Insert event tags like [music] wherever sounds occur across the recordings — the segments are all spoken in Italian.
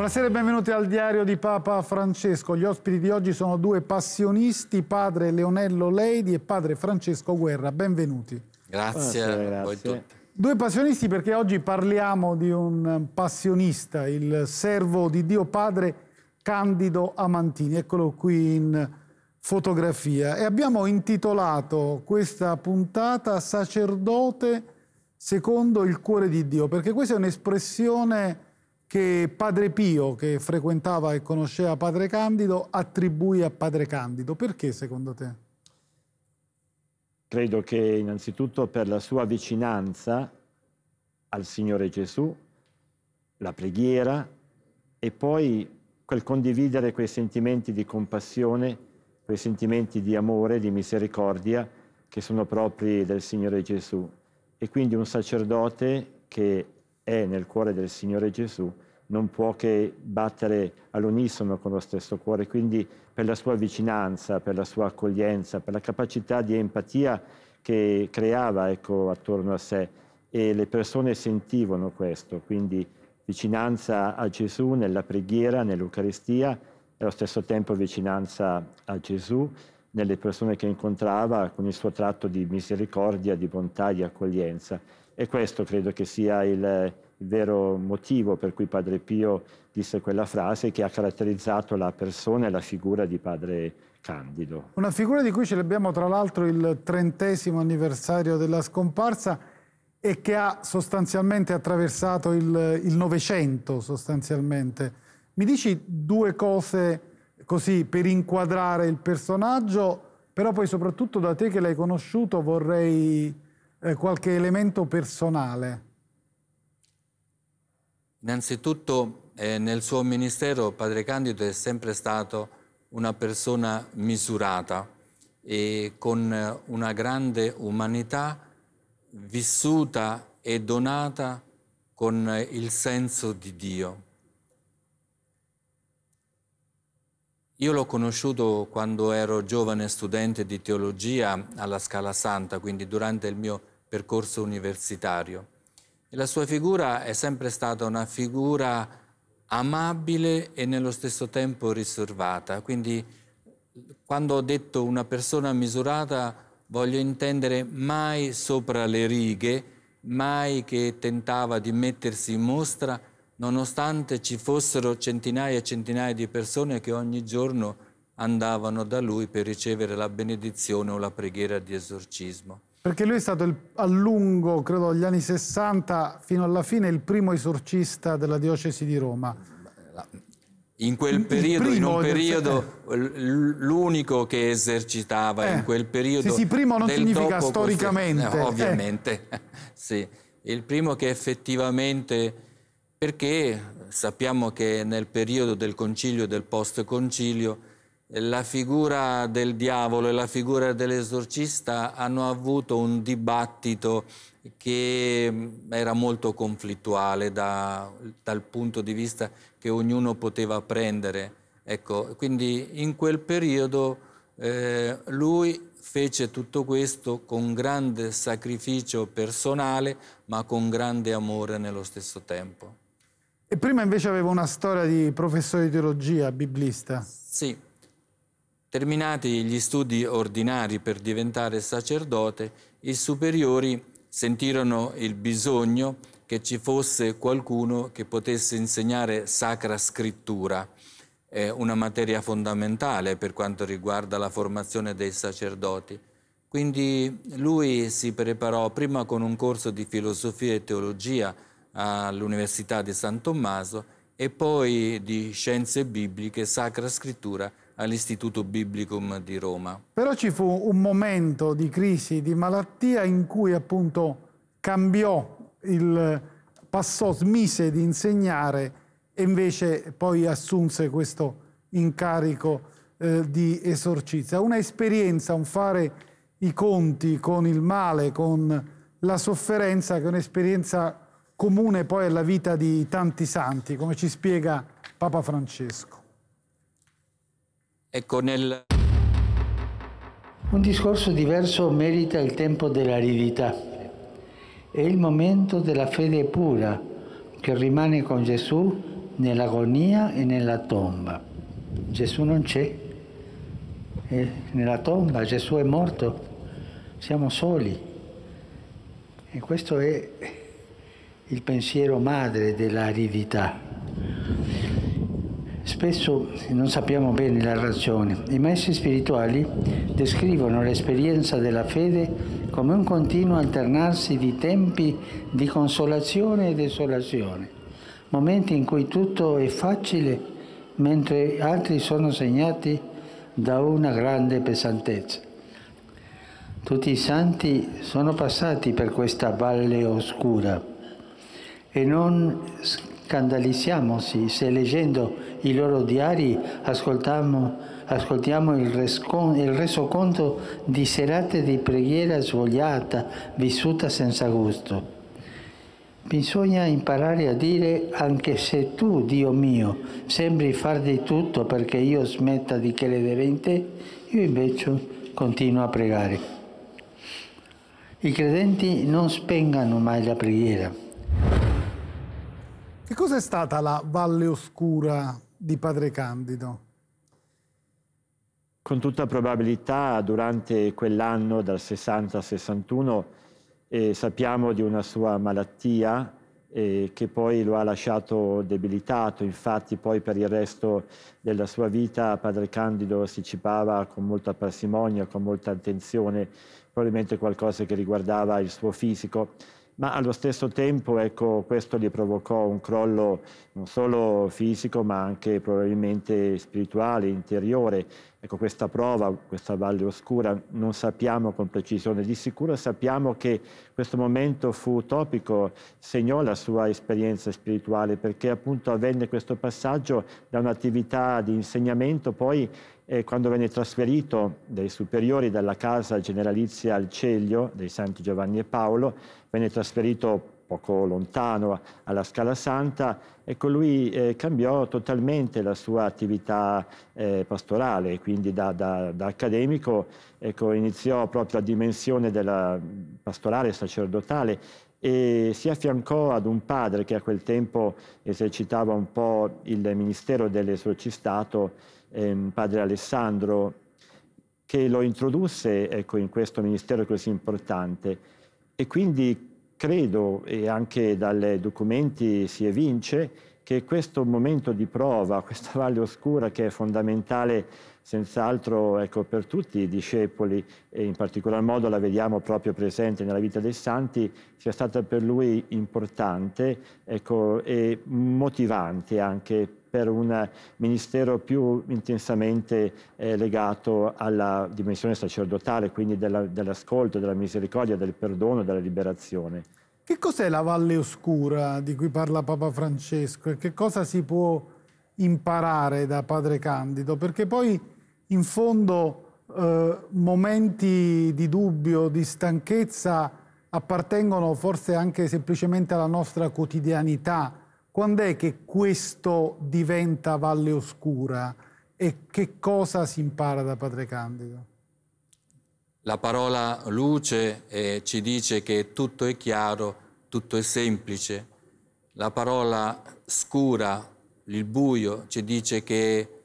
Buonasera e benvenuti al diario di Papa Francesco. Gli ospiti di oggi sono due passionisti, padre Leonello Leidi e padre Francesco Guerra. Benvenuti. Grazie, a voi tutti. Due passionisti perché oggi parliamo di un passionista, il servo di Dio Padre Candido Amantini. Eccolo qui in fotografia. E abbiamo intitolato questa puntata Sacerdote secondo il cuore di Dio, perché questa è un'espressione che Padre Pio, che frequentava e conosceva Padre Candido, attribuì a Padre Candido. Perché secondo te? Credo che innanzitutto per la sua vicinanza al Signore Gesù, la preghiera e poi quel condividere quei sentimenti di compassione, quei sentimenti di amore, di misericordia che sono propri del Signore Gesù. E quindi un sacerdote che è nel cuore del Signore Gesù non può che battere all'unisono con lo stesso cuore, quindi per la sua vicinanza, per la sua accoglienza, per la capacità di empatia che creava ecco, attorno a sé e le persone sentivano questo, quindi vicinanza a Gesù nella preghiera, nell'Eucaristia e allo stesso tempo vicinanza a Gesù nelle persone che incontrava con il suo tratto di misericordia, di bontà, di accoglienza. E questo credo che sia il il vero motivo per cui Padre Pio disse quella frase che ha caratterizzato la persona e la figura di Padre Candido. Una figura di cui celebriamo tra l'altro il trentesimo anniversario della scomparsa e che ha sostanzialmente attraversato il Novecento sostanzialmente. Mi dici due cose così per inquadrare il personaggio, però poi soprattutto da te che l'hai conosciuto vorrei eh, qualche elemento personale. Innanzitutto eh, nel suo ministero Padre Candido è sempre stato una persona misurata e con eh, una grande umanità vissuta e donata con eh, il senso di Dio. Io l'ho conosciuto quando ero giovane studente di teologia alla Scala Santa, quindi durante il mio percorso universitario e la sua figura è sempre stata una figura amabile e nello stesso tempo riservata. Quindi quando ho detto una persona misurata voglio intendere mai sopra le righe, mai che tentava di mettersi in mostra, nonostante ci fossero centinaia e centinaia di persone che ogni giorno andavano da lui per ricevere la benedizione o la preghiera di esorcismo. Perché lui è stato il, a lungo, credo agli anni 60 fino alla fine, il primo esorcista della diocesi di Roma. In quel periodo, in un periodo, eh. l'unico che esercitava eh, in quel periodo... Sì, sì, primo non significa storicamente. Questo, eh, eh. ovviamente, eh. [laughs] sì. Il primo che effettivamente... Perché sappiamo che nel periodo del concilio e del post-concilio la figura del diavolo e la figura dell'esorcista hanno avuto un dibattito che mm, era molto conflittuale da, dal punto di vista che ognuno poteva prendere. Ecco, quindi in quel periodo eh, lui fece tutto questo con grande sacrificio personale, ma con grande amore nello stesso tempo. E prima invece aveva una storia di professore di teologia, biblista. Sì, Terminati gli studi ordinari per diventare sacerdote, i superiori sentirono il bisogno che ci fosse qualcuno che potesse insegnare sacra scrittura, eh, una materia fondamentale per quanto riguarda la formazione dei sacerdoti. Quindi lui si preparò prima con un corso di filosofia e teologia all'Università di San Tommaso e poi di scienze bibliche, sacra scrittura all'Istituto Biblicum di Roma. Però ci fu un momento di crisi, di malattia in cui appunto cambiò, il, passò, smise di insegnare e invece poi assunse questo incarico eh, di esorcizia. Una esperienza, un fare i conti con il male, con la sofferenza, che è un'esperienza comune poi alla vita di tanti santi, come ci spiega Papa Francesco. Ecco, nel... Un discorso diverso merita il tempo dell'aridità. È il momento della fede pura che rimane con Gesù nell'agonia e nella tomba. Gesù non c'è, è nella tomba, Gesù è morto, siamo soli. E questo è il pensiero madre dell'aridità. Spesso non sappiamo bene la ragione. I maestri spirituali descrivono l'esperienza della fede come un continuo alternarsi di tempi di consolazione e desolazione, momenti in cui tutto è facile mentre altri sono segnati da una grande pesantezza. Tutti i santi sono passati per questa valle oscura e non scandalizziamo se leggendo i loro diari ascoltiamo, ascoltiamo il, rescon, il resoconto di serate di preghiera svogliata, vissuta senza gusto. Bisogna imparare a dire anche se tu, Dio mio, sembri far di tutto perché io smetta di credere in te, io invece continuo a pregare. I credenti non spengano mai la preghiera. Che cos'è stata la Valle Oscura di Padre Candido? Con tutta probabilità durante quell'anno dal 60 al 61 eh, sappiamo di una sua malattia eh, che poi lo ha lasciato debilitato, infatti poi per il resto della sua vita padre Candido si cipava con molta parsimonia, con molta attenzione, probabilmente qualcosa che riguardava il suo fisico ma allo stesso tempo ecco, questo gli provocò un crollo non solo fisico ma anche probabilmente spirituale, interiore. Ecco, questa prova, questa valle oscura, non sappiamo con precisione, di sicuro sappiamo che questo momento fu utopico, segnò la sua esperienza spirituale perché appunto avvenne questo passaggio da un'attività di insegnamento poi e quando venne trasferito dai superiori dalla casa generalizia al Ceglio dei Santi Giovanni e Paolo, venne trasferito poco lontano alla Scala Santa, ecco lui eh, cambiò totalmente la sua attività eh, pastorale, quindi da, da, da accademico ecco, iniziò proprio la dimensione della pastorale sacerdotale e si affiancò ad un padre che a quel tempo esercitava un po' il ministero dell'esorcistato ehm, padre Alessandro, che lo introdusse ecco, in questo ministero così importante. E quindi credo, e anche dai documenti si evince, che questo momento di prova, [laughs] questa valle oscura che è fondamentale senz'altro ecco, per tutti i discepoli, e in particolar modo la vediamo proprio presente nella vita dei santi, sia stata per lui importante ecco, e motivante anche per un ministero più intensamente eh, legato alla dimensione sacerdotale, quindi della, dell'ascolto, della misericordia, del perdono, della liberazione. Che cos'è la valle oscura di cui parla Papa Francesco e che cosa si può imparare da Padre Candido? Perché poi in fondo eh, momenti di dubbio, di stanchezza appartengono forse anche semplicemente alla nostra quotidianità. Quando è che questo diventa valle oscura e che cosa si impara da Padre Candido? La parola luce eh, ci dice che tutto è chiaro, tutto è semplice. La parola scura, il buio, ci dice che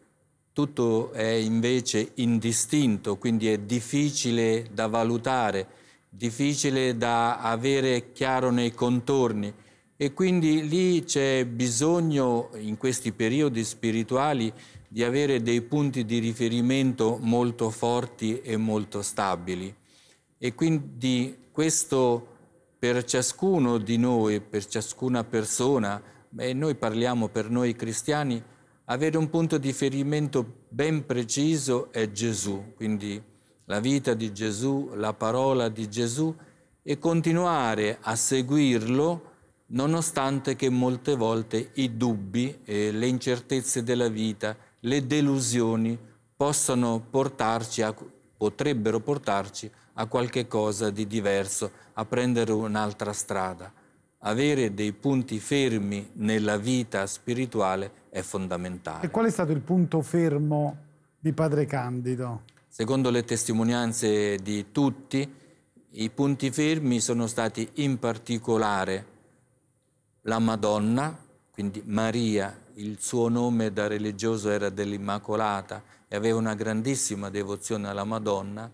tutto è invece indistinto, quindi è difficile da valutare, difficile da avere chiaro nei contorni e quindi lì c'è bisogno in questi periodi spirituali di avere dei punti di riferimento molto forti e molto stabili. E quindi questo per ciascuno di noi, per ciascuna persona, e noi parliamo per noi cristiani, avere un punto di riferimento ben preciso è Gesù, quindi la vita di Gesù, la parola di Gesù e continuare a seguirlo nonostante che molte volte i dubbi, e le incertezze della vita, le delusioni possano portarci a, potrebbero portarci a qualche cosa di diverso, a prendere un'altra strada avere dei punti fermi nella vita spirituale è fondamentale. E qual è stato il punto fermo di Padre Candido? Secondo le testimonianze di tutti, i punti fermi sono stati in particolare la Madonna, quindi Maria, il suo nome da religioso era dell'Immacolata e aveva una grandissima devozione alla Madonna,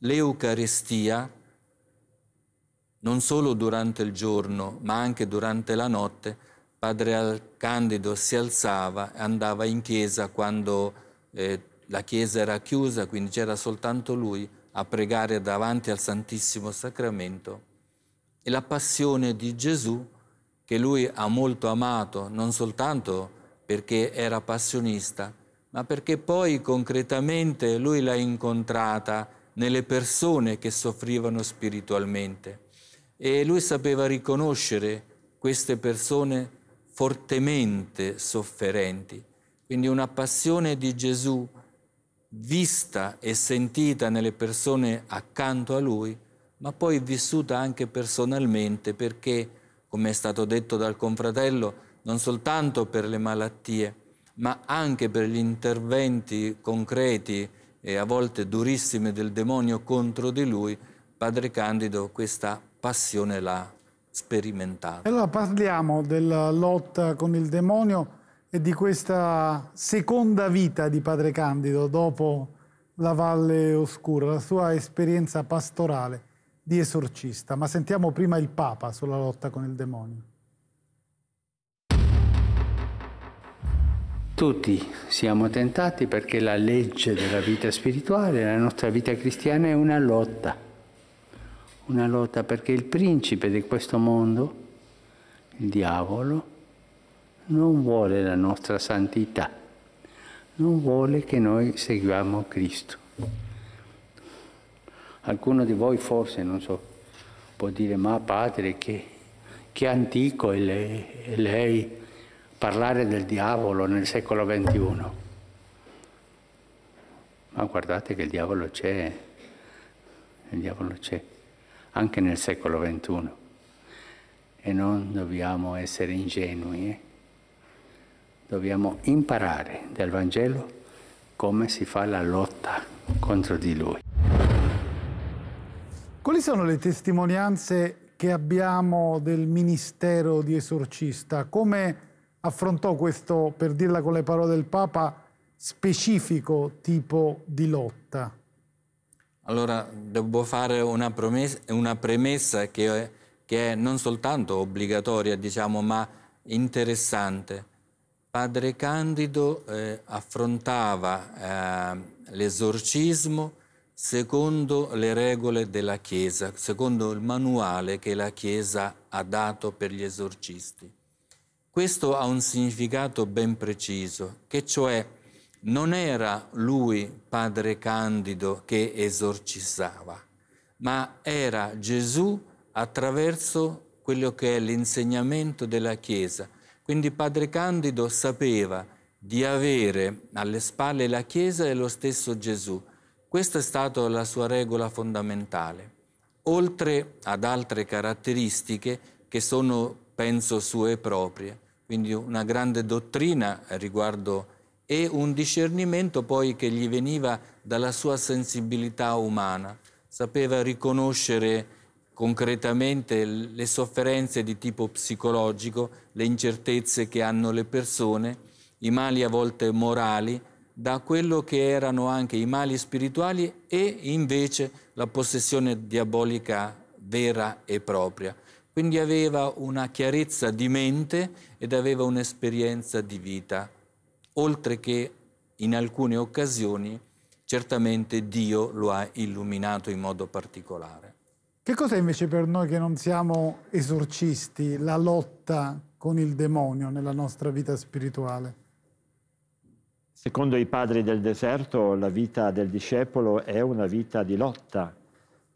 l'Eucarestia, non solo durante il giorno, ma anche durante la notte, padre Candido si alzava e andava in chiesa quando eh, la chiesa era chiusa, quindi c'era soltanto lui a pregare davanti al Santissimo Sacramento. E la passione di Gesù, che lui ha molto amato, non soltanto perché era passionista, ma perché poi concretamente lui l'ha incontrata nelle persone che soffrivano spiritualmente e lui sapeva riconoscere queste persone fortemente sofferenti. Quindi una passione di Gesù vista e sentita nelle persone accanto a lui, ma poi vissuta anche personalmente perché, come è stato detto dal confratello, non soltanto per le malattie, ma anche per gli interventi concreti e a volte durissimi del demonio contro di lui, Padre Candido questa passione l'ha sperimentata. Allora parliamo della lotta con il demonio e di questa seconda vita di Padre Candido dopo la Valle Oscura, la sua esperienza pastorale di esorcista. Ma sentiamo prima il Papa sulla lotta con il demonio. Tutti siamo tentati perché la legge della vita spirituale, la nostra vita cristiana è una lotta una lotta perché il principe di questo mondo, il diavolo, non vuole la nostra santità, non vuole che noi seguiamo Cristo. Qualcuno di voi forse, non so, può dire ma padre che, che antico è lei, è lei parlare del diavolo nel secolo XXI. Ma guardate che il diavolo c'è, il diavolo c'è anche nel secolo XXI. E non dobbiamo essere ingenui, eh? dobbiamo imparare dal Vangelo come si fa la lotta contro di lui. Quali sono le testimonianze che abbiamo del ministero di esorcista? Come affrontò questo, per dirla con le parole del Papa, specifico tipo di lotta? Allora devo fare una, promessa, una premessa che è, che è non soltanto obbligatoria, diciamo, ma interessante. Padre Candido eh, affrontava eh, l'esorcismo secondo le regole della Chiesa, secondo il manuale che la Chiesa ha dato per gli esorcisti. Questo ha un significato ben preciso, che cioè non era lui, Padre Candido, che esorcizzava, ma era Gesù attraverso quello che è l'insegnamento della Chiesa. Quindi Padre Candido sapeva di avere alle spalle la Chiesa e lo stesso Gesù. Questa è stata la sua regola fondamentale, oltre ad altre caratteristiche che sono, penso, sue proprie. Quindi una grande dottrina riguardo e un discernimento poi che gli veniva dalla sua sensibilità umana. Sapeva riconoscere concretamente le sofferenze di tipo psicologico, le incertezze che hanno le persone, i mali a volte morali, da quello che erano anche i mali spirituali e invece la possessione diabolica vera e propria. Quindi aveva una chiarezza di mente ed aveva un'esperienza di vita oltre che in alcune occasioni certamente Dio lo ha illuminato in modo particolare. Che cos'è invece per noi che non siamo esorcisti la lotta con il demonio nella nostra vita spirituale? Secondo i padri del deserto la vita del discepolo è una vita di lotta,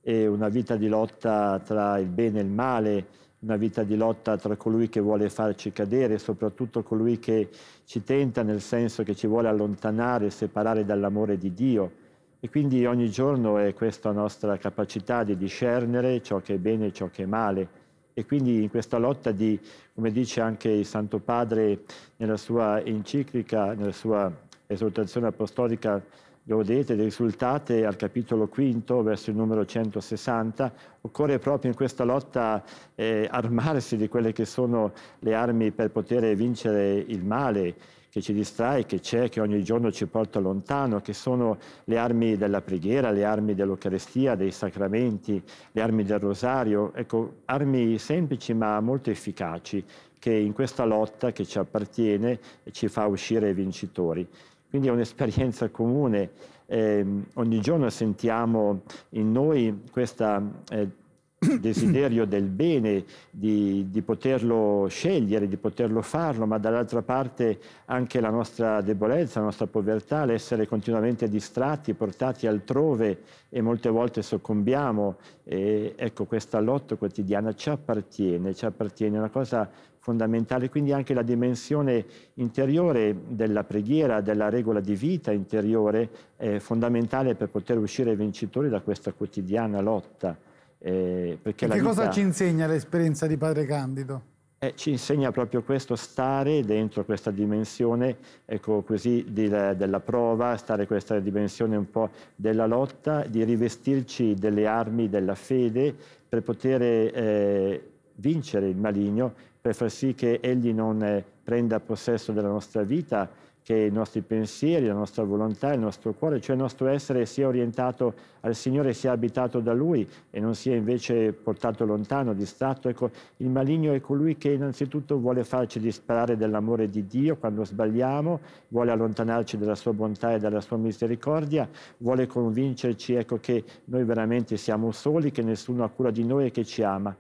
è una vita di lotta tra il bene e il male, una vita di lotta tra colui che vuole farci cadere e soprattutto colui che ci tenta nel senso che ci vuole allontanare, separare dall'amore di Dio. E quindi ogni giorno è questa nostra capacità di discernere ciò che è bene e ciò che è male. E quindi in questa lotta di, come dice anche il Santo Padre nella sua enciclica, nella sua esortazione apostolica lo vedete, le risultate al capitolo quinto, verso il numero 160, occorre proprio in questa lotta eh, armarsi di quelle che sono le armi per poter vincere il male che ci distrae, che c'è, che ogni giorno ci porta lontano, che sono le armi della preghiera, le armi dell'Eucarestia, dei sacramenti, le armi del rosario, ecco, armi semplici ma molto efficaci che in questa lotta che ci appartiene ci fa uscire vincitori. Quindi è un'esperienza comune. Eh, ogni giorno sentiamo in noi questo eh, [coughs] desiderio del bene, di, di, poterlo scegliere, di poterlo farlo, ma dall'altra parte anche la nostra debolezza, la nostra povertà, l'essere continuamente distratti, portati altrove e molte volte soccombiamo. E, ecco, questa lotta quotidiana ci appartiene, ci appartiene, è una cosa fondamentale quindi anche la dimensione interiore della preghiera, della regola di vita interiore, è fondamentale per poter uscire vincitori da questa quotidiana lotta. Eh, perché e che vita, cosa ci insegna l'esperienza di Padre Candido? Eh, ci insegna proprio questo, stare dentro questa dimensione ecco, così, di, della prova, stare in questa dimensione un po' della lotta, di rivestirci delle armi della fede per poter eh, vincere il maligno per far sì che Egli non eh, prenda possesso della nostra vita, che i nostri pensieri, la nostra volontà, il nostro cuore, cioè il nostro essere sia orientato al Signore, sia abitato da Lui e non sia invece portato lontano, distratto. Ecco, il maligno è colui che innanzitutto vuole farci disparare dall'amore di Dio quando sbagliamo, vuole allontanarci dalla sua bontà e dalla sua misericordia, vuole convincerci ecco, che noi veramente siamo soli, che nessuno ha cura di noi e che ci ama.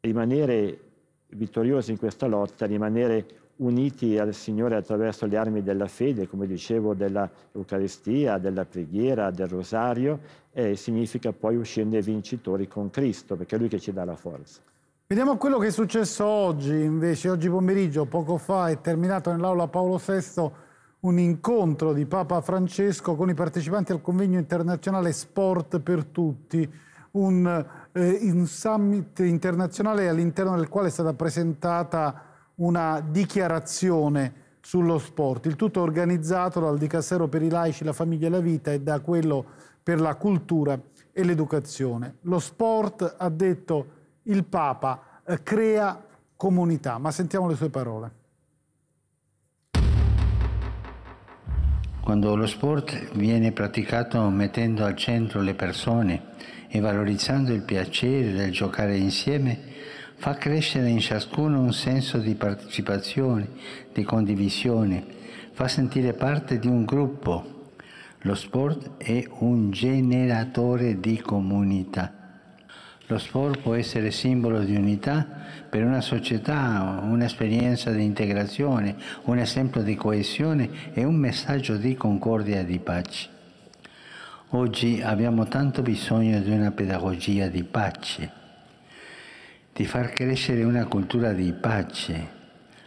Rimanere vittoriosi in questa lotta, rimanere uniti al Signore attraverso le armi della fede, come dicevo, dell'Eucaristia, della preghiera, del rosario, eh, significa poi uscirne vincitori con Cristo, perché è Lui che ci dà la forza. Vediamo quello che è successo oggi, invece, oggi pomeriggio, poco fa, è terminato nell'aula Paolo VI un incontro di Papa Francesco con i partecipanti al convegno internazionale Sport per Tutti, un, eh, un summit internazionale all'interno del quale è stata presentata una dichiarazione sullo sport, il tutto organizzato dal Dicastero per i laici, la famiglia e la vita e da quello per la cultura e l'educazione. Lo sport, ha detto il Papa, eh, crea comunità, ma sentiamo le sue parole. Quando lo sport viene praticato mettendo al centro le persone, e valorizzando il piacere del giocare insieme, fa crescere in ciascuno un senso di partecipazione, di condivisione, fa sentire parte di un gruppo. Lo sport è un generatore di comunità. Lo sport può essere simbolo di unità per una società, un'esperienza di integrazione, un esempio di coesione e un messaggio di concordia e di pace. Oggi abbiamo tanto bisogno di una pedagogia di pace, di far crescere una cultura di pace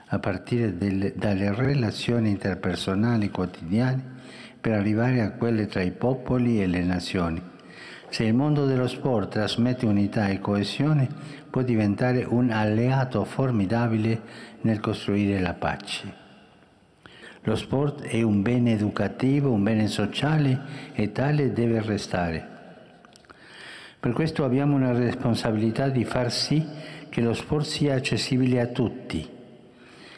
a partire delle, dalle relazioni interpersonali quotidiane per arrivare a quelle tra i popoli e le nazioni. Se il mondo dello sport trasmette unità e coesione, può diventare un alleato formidabile nel costruire la pace. Lo sport è un bene educativo, un bene sociale e tale deve restare. Per questo abbiamo una responsabilità di far sì che lo sport sia accessibile a tutti.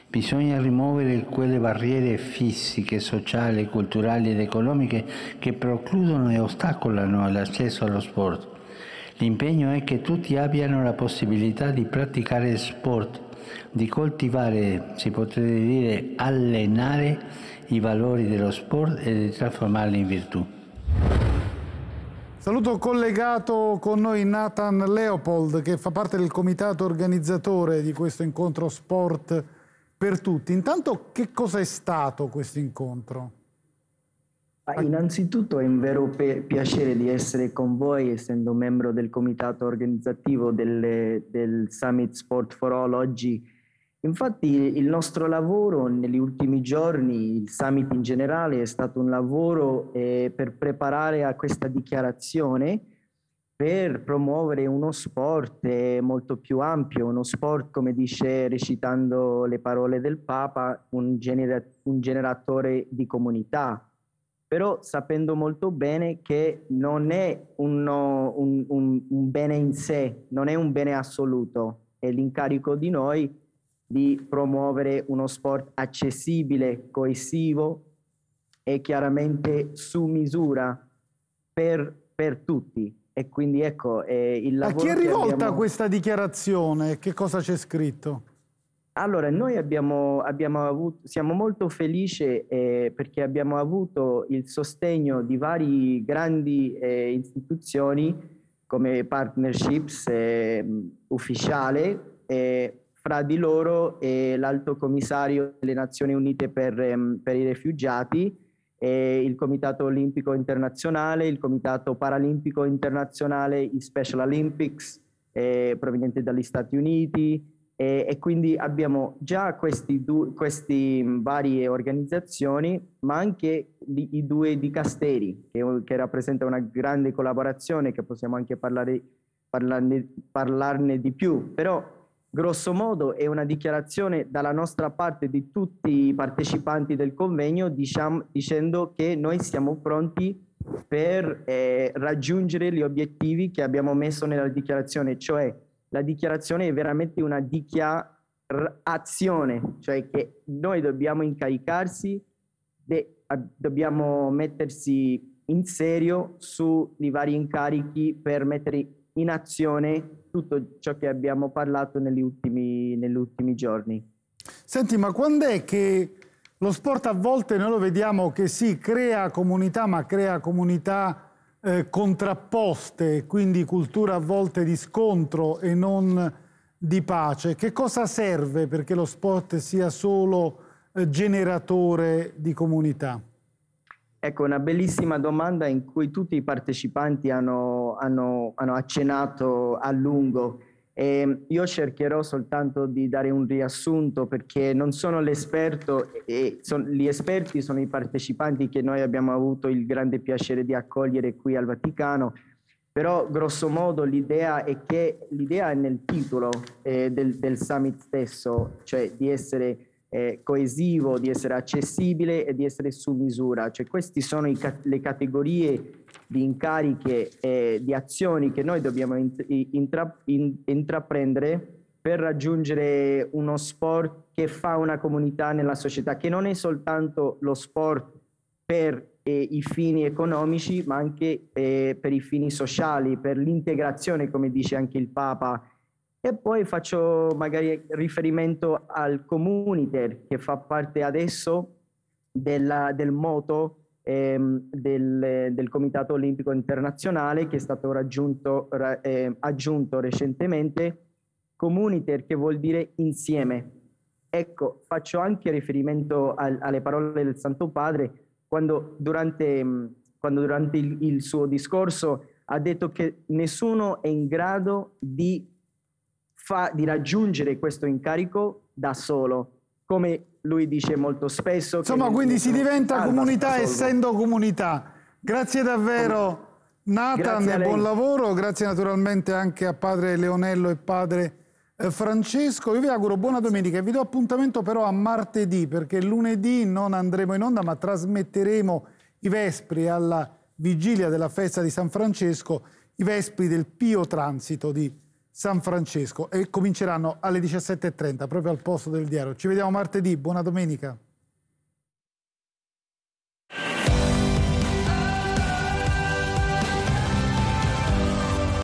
Bisogna rimuovere quelle barriere fisiche, sociali, culturali ed economiche che precludono e ostacolano l'accesso allo sport. L'impegno è che tutti abbiano la possibilità di praticare sport di coltivare, si potrebbe dire allenare i valori dello sport e di trasformarli in virtù. Saluto collegato con noi Nathan Leopold che fa parte del comitato organizzatore di questo incontro Sport per tutti. Intanto che cosa è stato questo incontro? Innanzitutto è un vero piacere di essere con voi, essendo membro del comitato organizzativo delle, del Summit Sport for All oggi. Infatti il nostro lavoro negli ultimi giorni, il Summit in generale, è stato un lavoro eh, per preparare a questa dichiarazione per promuovere uno sport eh, molto più ampio, uno sport, come dice recitando le parole del Papa, un, genera- un generatore di comunità però sapendo molto bene che non è un, un, un, un bene in sé, non è un bene assoluto, è l'incarico di noi di promuovere uno sport accessibile, coesivo e chiaramente su misura per, per tutti. E quindi ecco eh, il lavoro. A chi è rivolta abbiamo... questa dichiarazione? Che cosa c'è scritto? Allora, noi abbiamo, abbiamo avuto, siamo molto felici eh, perché abbiamo avuto il sostegno di varie grandi eh, istituzioni come partnerships eh, ufficiale eh, fra di loro e l'Alto Commissario delle Nazioni Unite per, ehm, per i Rifugiati, il Comitato Olimpico Internazionale, il Comitato Paralimpico Internazionale, i Special Olympics eh, provenienti dagli Stati Uniti, e, e quindi abbiamo già queste varie organizzazioni, ma anche li, i due dicasteri, che, che rappresenta una grande collaborazione, che possiamo anche parlare, parlarne, parlarne di più, però grosso modo è una dichiarazione dalla nostra parte di tutti i partecipanti del convegno diciamo, dicendo che noi siamo pronti per eh, raggiungere gli obiettivi che abbiamo messo nella dichiarazione, cioè la dichiarazione è veramente una dichiarazione, cioè che noi dobbiamo incaricarsi, de, dobbiamo mettersi in serio sui vari incarichi per mettere in azione tutto ciò che abbiamo parlato negli ultimi, negli ultimi giorni. Senti, ma quando è che lo sport a volte noi lo vediamo che si sì, crea comunità, ma crea comunità eh, contrapposte, quindi culture a volte di scontro e non di pace. Che cosa serve perché lo sport sia solo eh, generatore di comunità? Ecco, una bellissima domanda in cui tutti i partecipanti hanno, hanno, hanno accenato a lungo. E ehm, io cercherò soltanto di dare un riassunto perché non sono l'esperto e son, gli esperti sono i partecipanti che noi abbiamo avuto il grande piacere di accogliere qui al Vaticano, però grosso modo l'idea è che l'idea è nel titolo eh, del, del summit stesso, cioè di essere eh, coesivo, di essere accessibile e di essere su misura. Cioè queste sono ca- le categorie di incariche e di azioni che noi dobbiamo intra- intraprendere per raggiungere uno sport che fa una comunità nella società, che non è soltanto lo sport per eh, i fini economici, ma anche eh, per i fini sociali, per l'integrazione, come dice anche il Papa, e poi faccio magari riferimento al Comuniter che fa parte adesso della, del moto ehm, del, del, Comitato Olimpico Internazionale che è stato raggiunto, eh, aggiunto recentemente, communiter che vuol dire insieme. Ecco, faccio anche riferimento al, alle parole del Santo Padre quando durante, quando durante il, il suo discorso ha detto che nessuno è in grado di fa, di raggiungere questo incarico da solo, come lui dice molto spesso. Insomma, quindi si diventa comunità essendo comunità. Grazie davvero Nathan, buon lavoro, grazie naturalmente anche a padre Leonello e padre eh, Francesco. Io vi auguro buona domenica e vi do appuntamento però a martedì, perché lunedì non andremo in onda, ma trasmetteremo i Vespri alla vigilia della festa di San Francesco, i Vespri del Pio Transito di San Francesco e cominceranno alle 17.30 proprio al posto del diario. Ci vediamo martedì, buona domenica.